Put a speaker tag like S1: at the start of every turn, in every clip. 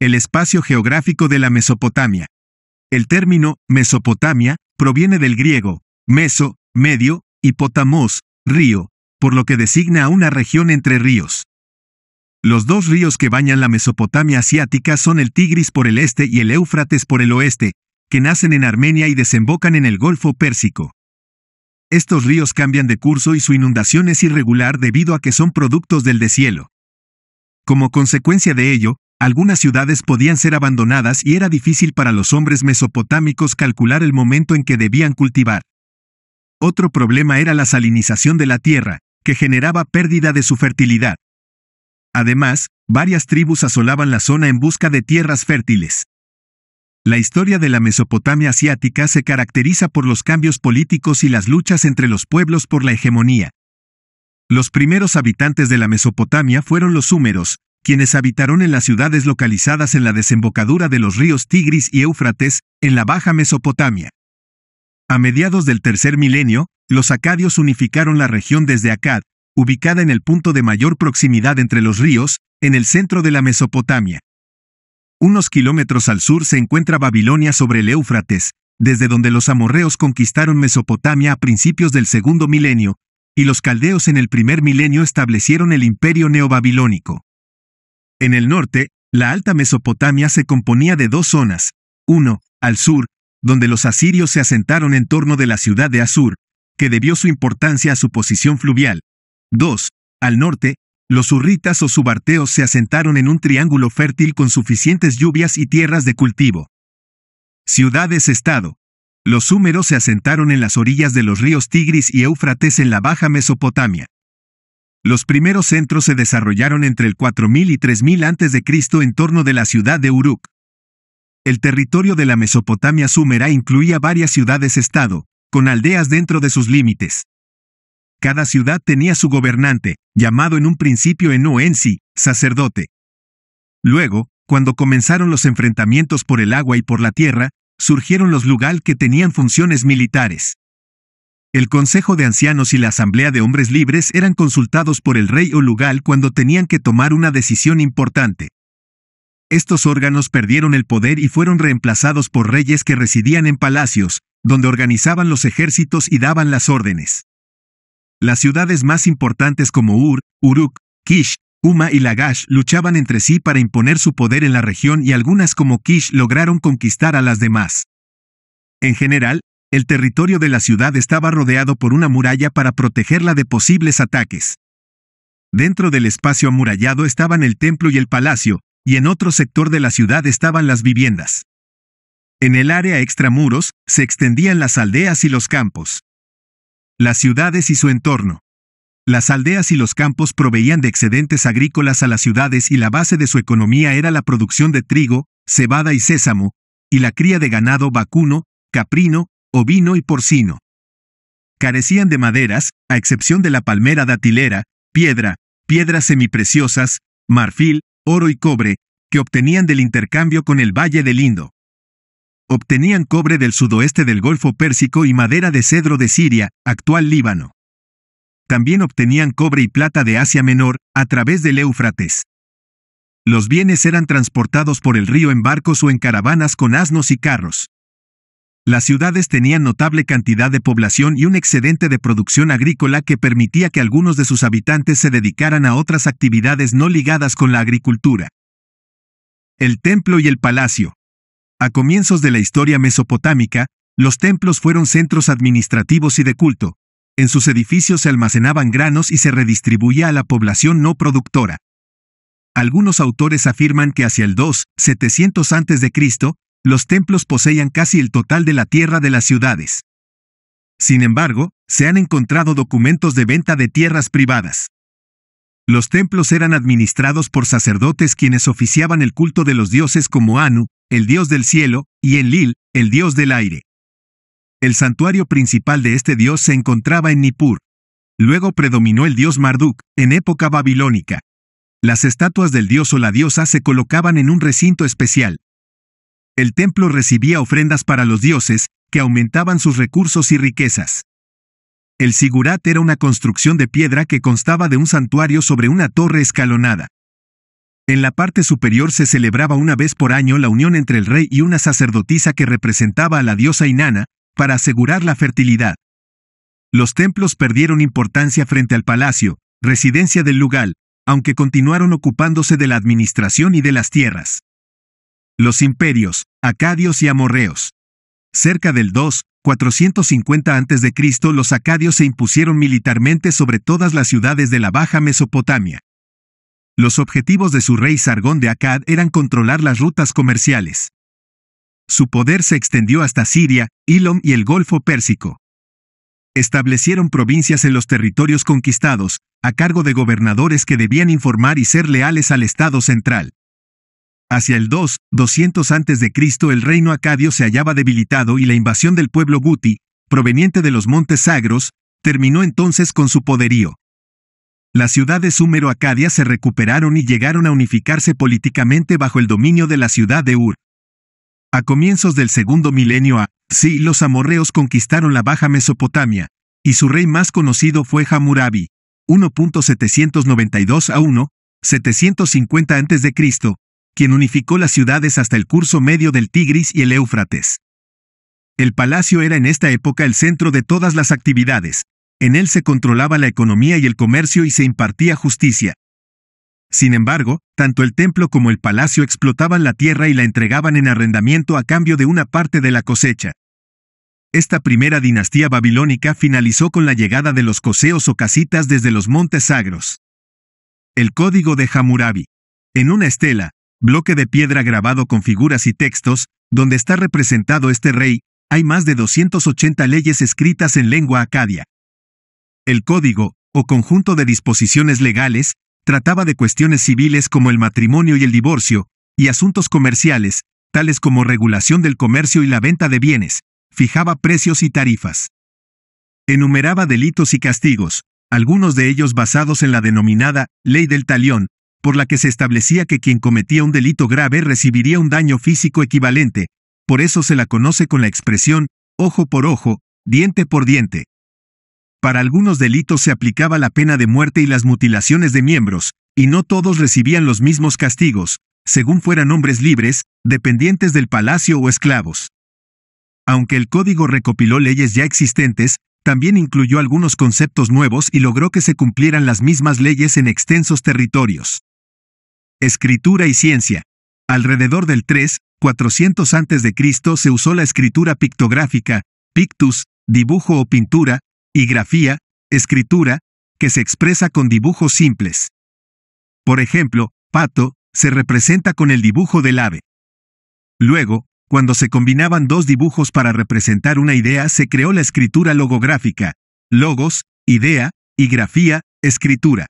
S1: el espacio geográfico de la Mesopotamia. El término Mesopotamia proviene del griego meso, medio, y potamos, río, por lo que designa a una región entre ríos. Los dos ríos que bañan la Mesopotamia asiática son el Tigris por el este y el Éufrates por el oeste, que nacen en Armenia y desembocan en el Golfo Pérsico. Estos ríos cambian de curso y su inundación es irregular debido a que son productos del deshielo. Como consecuencia de ello, algunas ciudades podían ser abandonadas y era difícil para los hombres mesopotámicos calcular el momento en que debían cultivar. Otro problema era la salinización de la tierra, que generaba pérdida de su fertilidad. Además, varias tribus asolaban la zona en busca de tierras fértiles. La historia de la Mesopotamia asiática se caracteriza por los cambios políticos y las luchas entre los pueblos por la hegemonía. Los primeros habitantes de la Mesopotamia fueron los húmeros, quienes habitaron en las ciudades localizadas en la desembocadura de los ríos Tigris y Éufrates, en la Baja Mesopotamia. A mediados del tercer milenio, los acadios unificaron la región desde Acad, ubicada en el punto de mayor proximidad entre los ríos, en el centro de la Mesopotamia. Unos kilómetros al sur se encuentra Babilonia sobre el Éufrates, desde donde los amorreos conquistaron Mesopotamia a principios del segundo milenio, y los caldeos en el primer milenio establecieron el imperio neobabilónico. En el norte, la Alta Mesopotamia se componía de dos zonas. Uno, al sur, donde los asirios se asentaron en torno de la ciudad de Asur, que debió su importancia a su posición fluvial. 2. Al norte, los urritas o subarteos se asentaron en un triángulo fértil con suficientes lluvias y tierras de cultivo. Ciudades-estado. Los húmeros se asentaron en las orillas de los ríos Tigris y Éufrates en la Baja Mesopotamia. Los primeros centros se desarrollaron entre el 4000 y 3000 a.C. en torno de la ciudad de Uruk. El territorio de la Mesopotamia sumera incluía varias ciudades-estado, con aldeas dentro de sus límites. Cada ciudad tenía su gobernante, llamado en un principio enuensi, sacerdote. Luego, cuando comenzaron los enfrentamientos por el agua y por la tierra, surgieron los Lugal que tenían funciones militares. El Consejo de Ancianos y la Asamblea de Hombres Libres eran consultados por el rey o lugal cuando tenían que tomar una decisión importante. Estos órganos perdieron el poder y fueron reemplazados por reyes que residían en palacios, donde organizaban los ejércitos y daban las órdenes. Las ciudades más importantes como Ur, Uruk, Kish, Uma y Lagash luchaban entre sí para imponer su poder en la región y algunas como Kish lograron conquistar a las demás. En general, el territorio de la ciudad estaba rodeado por una muralla para protegerla de posibles ataques. Dentro del espacio amurallado estaban el templo y el palacio, y en otro sector de la ciudad estaban las viviendas. En el área extramuros se extendían las aldeas y los campos. Las ciudades y su entorno. Las aldeas y los campos proveían de excedentes agrícolas a las ciudades y la base de su economía era la producción de trigo, cebada y sésamo, y la cría de ganado vacuno, caprino ovino y porcino. Carecían de maderas, a excepción de la palmera datilera, piedra, piedras semipreciosas, marfil, oro y cobre, que obtenían del intercambio con el Valle del Indo. Obtenían cobre del sudoeste del Golfo Pérsico y madera de cedro de Siria, actual Líbano. También obtenían cobre y plata de Asia Menor, a través del Éufrates. Los bienes eran transportados por el río en barcos o en caravanas con asnos y carros. Las ciudades tenían notable cantidad de población y un excedente de producción agrícola que permitía que algunos de sus habitantes se dedicaran a otras actividades no ligadas con la agricultura. El templo y el palacio. A comienzos de la historia mesopotámica, los templos fueron centros administrativos y de culto. En sus edificios se almacenaban granos y se redistribuía a la población no productora. Algunos autores afirman que hacia el 2700 a.C., los templos poseían casi el total de la tierra de las ciudades. Sin embargo, se han encontrado documentos de venta de tierras privadas. Los templos eran administrados por sacerdotes quienes oficiaban el culto de los dioses como Anu, el dios del cielo, y Enlil, el dios del aire. El santuario principal de este dios se encontraba en Nippur. Luego predominó el dios Marduk, en época babilónica. Las estatuas del dios o la diosa se colocaban en un recinto especial, el templo recibía ofrendas para los dioses, que aumentaban sus recursos y riquezas. El sigurat era una construcción de piedra que constaba de un santuario sobre una torre escalonada. En la parte superior se celebraba una vez por año la unión entre el rey y una sacerdotisa que representaba a la diosa Inanna, para asegurar la fertilidad. Los templos perdieron importancia frente al palacio, residencia del lugar, aunque continuaron ocupándose de la administración y de las tierras los imperios, acadios y amorreos. Cerca del 2, 450 a.C. los acadios se impusieron militarmente sobre todas las ciudades de la Baja Mesopotamia. Los objetivos de su rey Sargón de Akkad eran controlar las rutas comerciales. Su poder se extendió hasta Siria, Ilom y el Golfo Pérsico. Establecieron provincias en los territorios conquistados, a cargo de gobernadores que debían informar y ser leales al Estado central. Hacia el 2, 200 a.C. el reino acadio se hallaba debilitado y la invasión del pueblo guti, proveniente de los montes sagros, terminó entonces con su poderío. Las ciudades húmero acadia se recuperaron y llegaron a unificarse políticamente bajo el dominio de la ciudad de Ur. A comienzos del segundo milenio a, sí, los amorreos conquistaron la Baja Mesopotamia, y su rey más conocido fue Hammurabi, 1.792 a a.C., quien unificó las ciudades hasta el curso medio del Tigris y el Éufrates. El palacio era en esta época el centro de todas las actividades, en él se controlaba la economía y el comercio y se impartía justicia. Sin embargo, tanto el templo como el palacio explotaban la tierra y la entregaban en arrendamiento a cambio de una parte de la cosecha. Esta primera dinastía babilónica finalizó con la llegada de los coseos o casitas desde los montes sagros. El código de Hammurabi. En una estela, bloque de piedra grabado con figuras y textos, donde está representado este rey, hay más de 280 leyes escritas en lengua acadia. El código, o conjunto de disposiciones legales, trataba de cuestiones civiles como el matrimonio y el divorcio, y asuntos comerciales, tales como regulación del comercio y la venta de bienes, fijaba precios y tarifas. Enumeraba delitos y castigos, algunos de ellos basados en la denominada ley del talión, por la que se establecía que quien cometía un delito grave recibiría un daño físico equivalente, por eso se la conoce con la expresión ojo por ojo, diente por diente. Para algunos delitos se aplicaba la pena de muerte y las mutilaciones de miembros, y no todos recibían los mismos castigos, según fueran hombres libres, dependientes del palacio o esclavos. Aunque el código recopiló leyes ya existentes, también incluyó algunos conceptos nuevos y logró que se cumplieran las mismas leyes en extensos territorios. Escritura y ciencia. Alrededor del 3, 400 Cristo, se usó la escritura pictográfica, pictus, dibujo o pintura, y grafía, escritura, que se expresa con dibujos simples. Por ejemplo, pato, se representa con el dibujo del ave. Luego, cuando se combinaban dos dibujos para representar una idea, se creó la escritura logográfica, logos, idea, y grafía, escritura.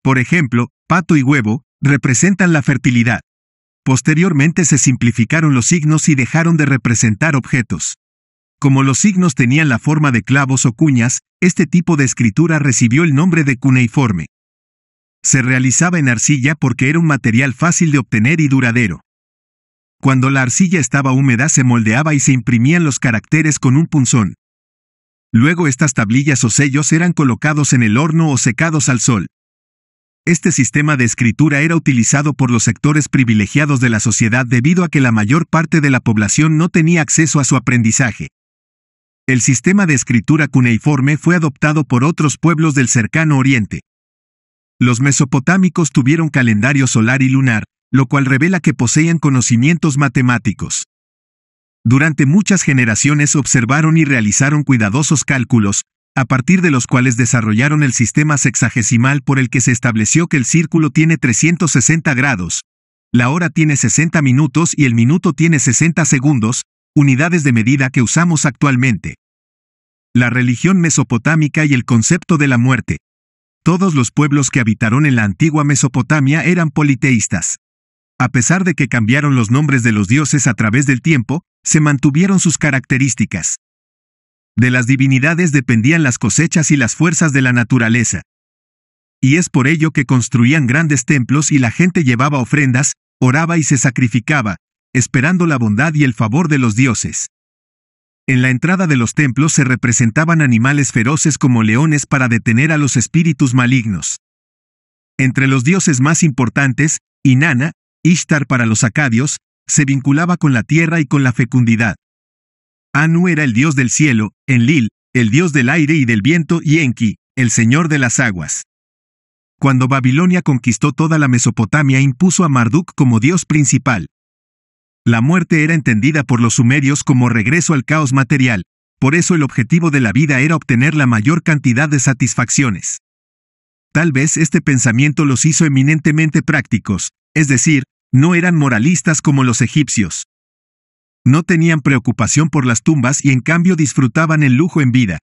S1: Por ejemplo, pato y huevo, representan la fertilidad. Posteriormente se simplificaron los signos y dejaron de representar objetos. Como los signos tenían la forma de clavos o cuñas, este tipo de escritura recibió el nombre de cuneiforme. Se realizaba en arcilla porque era un material fácil de obtener y duradero. Cuando la arcilla estaba húmeda se moldeaba y se imprimían los caracteres con un punzón. Luego estas tablillas o sellos eran colocados en el horno o secados al sol. Este sistema de escritura era utilizado por los sectores privilegiados de la sociedad debido a que la mayor parte de la población no tenía acceso a su aprendizaje. El sistema de escritura cuneiforme fue adoptado por otros pueblos del cercano oriente. Los mesopotámicos tuvieron calendario solar y lunar, lo cual revela que poseían conocimientos matemáticos. Durante muchas generaciones observaron y realizaron cuidadosos cálculos, a partir de los cuales desarrollaron el sistema sexagesimal por el que se estableció que el círculo tiene 360 grados, la hora tiene 60 minutos y el minuto tiene 60 segundos, unidades de medida que usamos actualmente. La religión mesopotámica y el concepto de la muerte. Todos los pueblos que habitaron en la antigua Mesopotamia eran politeístas. A pesar de que cambiaron los nombres de los dioses a través del tiempo, se mantuvieron sus características. De las divinidades dependían las cosechas y las fuerzas de la naturaleza. Y es por ello que construían grandes templos y la gente llevaba ofrendas, oraba y se sacrificaba, esperando la bondad y el favor de los dioses. En la entrada de los templos se representaban animales feroces como leones para detener a los espíritus malignos. Entre los dioses más importantes, Inanna, Ishtar para los acadios, se vinculaba con la tierra y con la fecundidad. Anu era el dios del cielo, Enlil, el dios del aire y del viento y Enki, el señor de las aguas. Cuando Babilonia conquistó toda la Mesopotamia impuso a Marduk como dios principal. La muerte era entendida por los sumerios como regreso al caos material, por eso el objetivo de la vida era obtener la mayor cantidad de satisfacciones. Tal vez este pensamiento los hizo eminentemente prácticos, es decir, no eran moralistas como los egipcios. No tenían preocupación por las tumbas y en cambio disfrutaban el lujo en vida.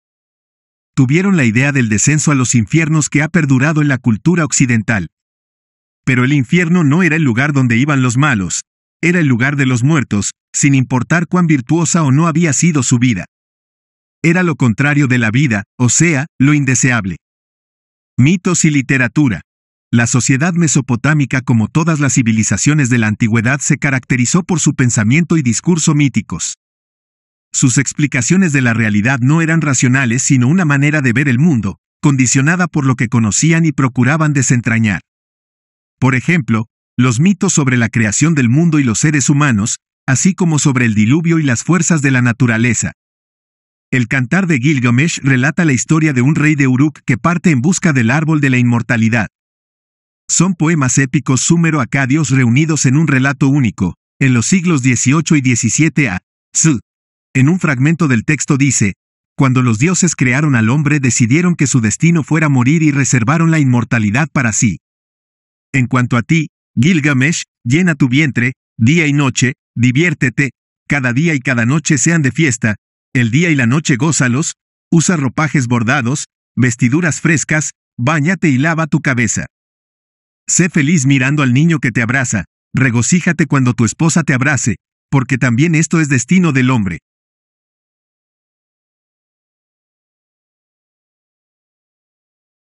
S1: Tuvieron la idea del descenso a los infiernos que ha perdurado en la cultura occidental. Pero el infierno no era el lugar donde iban los malos, era el lugar de los muertos, sin importar cuán virtuosa o no había sido su vida. Era lo contrario de la vida, o sea, lo indeseable. Mitos y literatura. La sociedad mesopotámica, como todas las civilizaciones de la antigüedad, se caracterizó por su pensamiento y discurso míticos. Sus explicaciones de la realidad no eran racionales, sino una manera de ver el mundo, condicionada por lo que conocían y procuraban desentrañar. Por ejemplo, los mitos sobre la creación del mundo y los seres humanos, así como sobre el diluvio y las fuerzas de la naturaleza. El cantar de Gilgamesh relata la historia de un rey de Uruk que parte en busca del árbol de la inmortalidad. Son poemas épicos súmero-acadios reunidos en un relato único, en los siglos XVIII y XVII a. S. En un fragmento del texto dice, cuando los dioses crearon al hombre decidieron que su destino fuera morir y reservaron la inmortalidad para sí. En cuanto a ti, Gilgamesh, llena tu vientre, día y noche, diviértete, cada día y cada noche sean de fiesta, el día y la noche gózalos, usa ropajes bordados, vestiduras frescas, báñate y lava tu cabeza. Sé feliz mirando al niño que te abraza, regocíjate cuando tu esposa te abrace, porque también esto es destino del hombre,